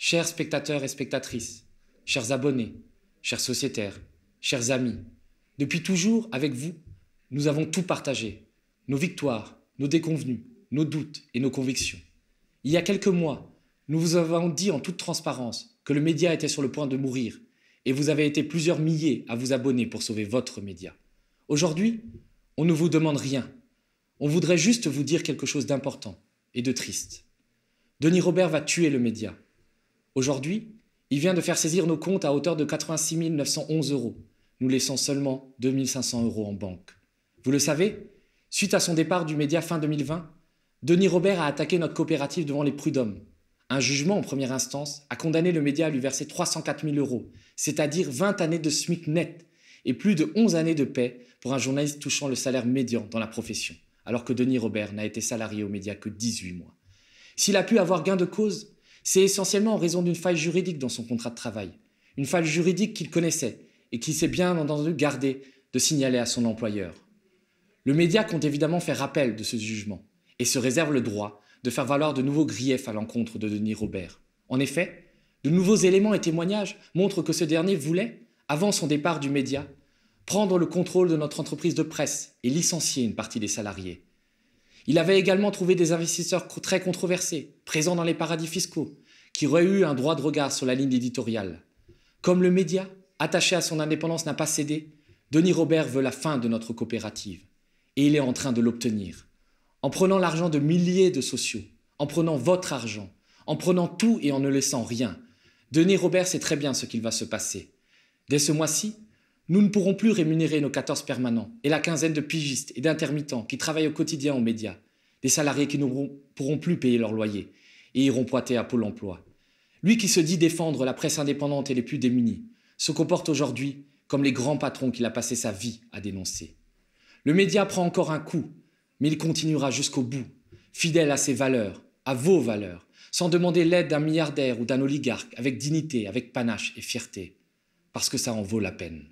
Chers spectateurs et spectatrices, chers abonnés, chers sociétaires, chers amis, depuis toujours, avec vous, nous avons tout partagé, nos victoires, nos déconvenues, nos doutes et nos convictions. Il y a quelques mois, nous vous avons dit en toute transparence que le média était sur le point de mourir, et vous avez été plusieurs milliers à vous abonner pour sauver votre média. Aujourd'hui, on ne vous demande rien. On voudrait juste vous dire quelque chose d'important et de triste. Denis Robert va tuer le média. Aujourd'hui, il vient de faire saisir nos comptes à hauteur de 86 911 euros, nous laissant seulement 500 euros en banque. Vous le savez, suite à son départ du média fin 2020, Denis Robert a attaqué notre coopérative devant les prud'hommes. Un jugement en première instance a condamné le média à lui verser 304 000 euros, c'est-à-dire 20 années de SMIC net et plus de 11 années de paix pour un journaliste touchant le salaire médian dans la profession, alors que Denis Robert n'a été salarié au média que 18 mois. S'il a pu avoir gain de cause, c'est essentiellement en raison d'une faille juridique dans son contrat de travail, une faille juridique qu'il connaissait et qu'il s'est bien entendu gardé de signaler à son employeur. Le média compte évidemment faire appel de ce jugement et se réserve le droit de faire valoir de nouveaux griefs à l'encontre de Denis Robert. En effet, de nouveaux éléments et témoignages montrent que ce dernier voulait, avant son départ du média, prendre le contrôle de notre entreprise de presse et licencier une partie des salariés. Il avait également trouvé des investisseurs très controversés, présents dans les paradis fiscaux, qui auraient eu un droit de regard sur la ligne éditoriale. Comme le média, attaché à son indépendance, n'a pas cédé, Denis Robert veut la fin de notre coopérative. Et il est en train de l'obtenir. En prenant l'argent de milliers de sociaux, en prenant votre argent, en prenant tout et en ne laissant rien. Denis Robert sait très bien ce qu'il va se passer. Dès ce mois-ci, nous ne pourrons plus rémunérer nos 14 permanents et la quinzaine de pigistes et d'intermittents qui travaillent au quotidien aux médias, des salariés qui ne pourront plus payer leur loyer et iront pointer à Pôle emploi. Lui qui se dit défendre la presse indépendante et les plus démunis se comporte aujourd'hui comme les grands patrons qu'il a passé sa vie à dénoncer. Le média prend encore un coup, mais il continuera jusqu'au bout, fidèle à ses valeurs, à vos valeurs, sans demander l'aide d'un milliardaire ou d'un oligarque, avec dignité, avec panache et fierté, parce que ça en vaut la peine.